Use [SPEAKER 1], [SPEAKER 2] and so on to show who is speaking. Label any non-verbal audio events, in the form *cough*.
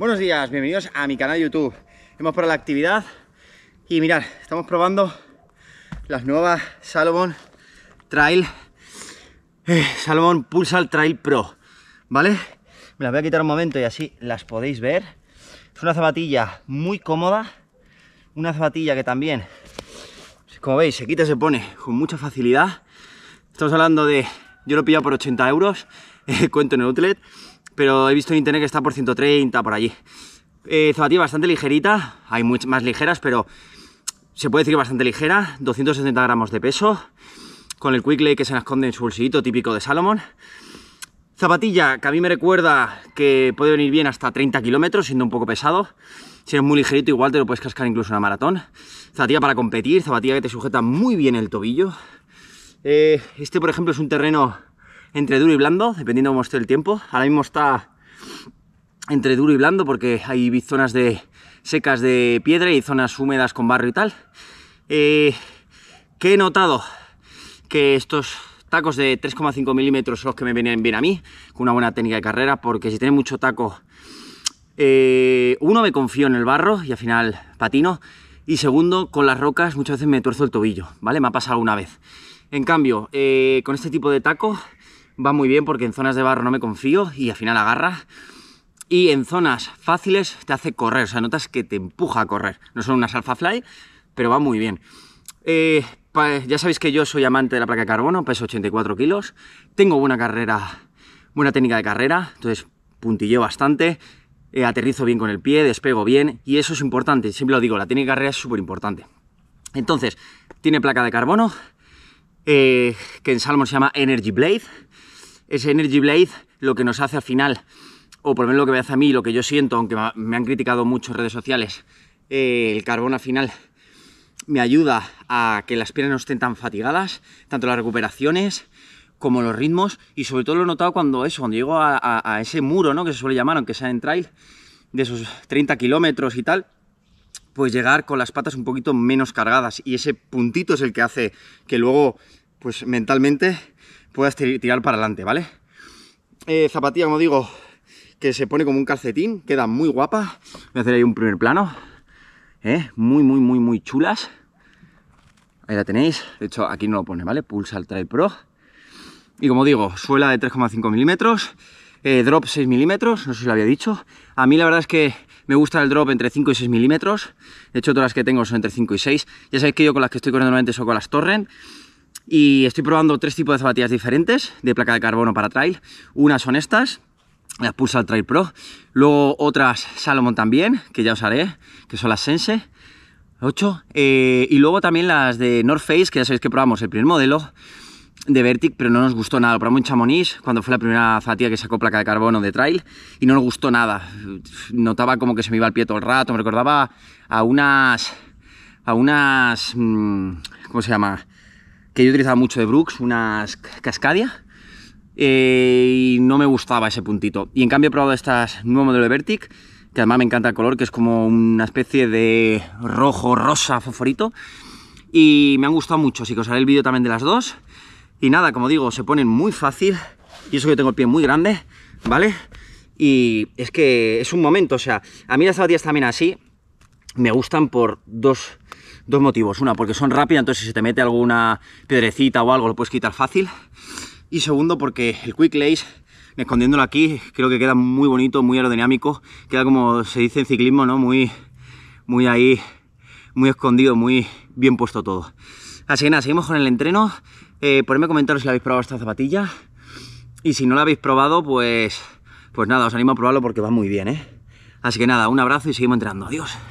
[SPEAKER 1] Buenos días, bienvenidos a mi canal YouTube. Hemos para la actividad y mirad, estamos probando las nuevas Salomon Trail, eh, Salomon Pulsar Trail Pro, ¿vale? Me las voy a quitar un momento y así las podéis ver. Es una zapatilla muy cómoda, una zapatilla que también, como veis, se quita y se pone con mucha facilidad. Estamos hablando de, yo lo he pillado por 80 euros, *laughs* cuento en el outlet, pero he visto en internet que está por 130, por allí. Eh, zapatilla bastante ligerita, hay más ligeras, pero se puede decir bastante ligera, 270 gramos de peso, con el quickle que se esconde en su bolsillito típico de Salomon. Zapatilla que a mí me recuerda que puede venir bien hasta 30 kilómetros, siendo un poco pesado. Si eres muy ligerito, igual te lo puedes cascar incluso una maratón. Zapatilla para competir, zapatilla que te sujeta muy bien el tobillo. Eh, este, por ejemplo, es un terreno entre duro y blando, dependiendo cómo esté el tiempo. Ahora mismo está entre duro y blando porque hay zonas de secas de piedra y zonas húmedas con barro y tal. Eh, que he notado que estos tacos de 3,5 milímetros son los que me venían bien a mí, con una buena técnica de carrera, porque si tiene mucho taco, eh, uno me confío en el barro y al final patino, y segundo, con las rocas muchas veces me tuerzo el tobillo, ¿vale? Me ha pasado una vez. En cambio, eh, con este tipo de taco va muy bien porque en zonas de barro no me confío y al final agarra. Y en zonas fáciles te hace correr, o sea, notas que te empuja a correr. No son unas alfa fly, pero va muy bien. Eh, ya sabéis que yo soy amante de la placa de carbono, peso 84 kilos, tengo buena carrera, buena técnica de carrera, entonces puntilleo bastante, eh, aterrizo bien con el pie, despego bien, y eso es importante, siempre lo digo, la técnica de carrera es súper importante. Entonces, tiene placa de carbono, eh, que en Salmon se llama Energy Blade, ese Energy Blade lo que nos hace al final, o por lo menos lo que me hace a mí, lo que yo siento, aunque me han criticado mucho en redes sociales, eh, el carbón al final me ayuda a que las piernas no estén tan fatigadas, tanto las recuperaciones como los ritmos, y sobre todo lo he notado cuando eso, cuando llego a, ese muro, ¿no? Que se suele llamar, aunque sea en trail, de esos 30 kilómetros y tal, pues llegar con las patas un poquito menos cargadas, y ese puntito es el que hace que luego, pues mentalmente, puedas tirar para adelante, ¿vale? Eh, zapatilla, como digo, que se pone como un calcetín, queda muy guapa. Voy a hacer ahí un primer plano, ¿eh? Muy, muy, muy, muy chulas. Ahí la tenéis, de hecho aquí no lo pone, ¿vale? Pulsa el Trail Pro. Y como digo, suela de 3,5 milímetros, eh, drop 6 milímetros, no sé si lo había dicho. A mí la verdad es que me gusta el drop entre 5 y 6 milímetros. De hecho, todas las que tengo son entre 5 y 6. Ya sabéis que yo con las que estoy corriendo normalmente son con las Torrent y estoy probando tres tipos de zapatillas diferentes de placa de carbono para trail. Unas son estas, las Pulsar Trail Pro. Luego otras Salomon también, que ya os haré, que son las Sense 8. Eh, y luego también las de North Face, que ya sabéis que probamos el primer modelo de Vertic, pero no nos gustó nada. Lo probamos en Chamonix, cuando fue la primera zapatilla que sacó placa de carbono de trail, y no nos gustó nada. Notaba como que se me iba el pie todo el rato, me recordaba a unas... a unas... Mm, ¿cómo se llama? que yo utilizaba mucho de Brooks, unas Cascadia, eh, y no me gustaba ese puntito. Y en cambio he probado estas nuevo modelo de Vertic, que además me encanta el color, que es como una especie de rojo, rosa, fosforito, y me han gustado mucho, así que os haré el vídeo también de las dos. Y nada, como digo, se ponen muy fácil, y eso que tengo el pie muy grande, ¿vale? Y es que es un momento, o sea, a mí las zapatillas también así me gustan por dos Dos motivos. Una, porque son rápidas, entonces si se te mete alguna piedrecita o algo lo puedes quitar fácil. Y segundo, porque el Quick Lace, escondiéndolo aquí, creo que queda muy bonito, muy aerodinámico. Queda como se dice en ciclismo, ¿no? Muy, muy ahí, muy escondido, muy bien puesto todo. Así que nada, seguimos con el entreno. Eh, a comentaros si la habéis probado esta zapatilla. Y si no la habéis probado, pues, pues nada, os animo a probarlo porque va muy bien, ¿eh? Así que nada, un abrazo y seguimos entrenando. Adiós.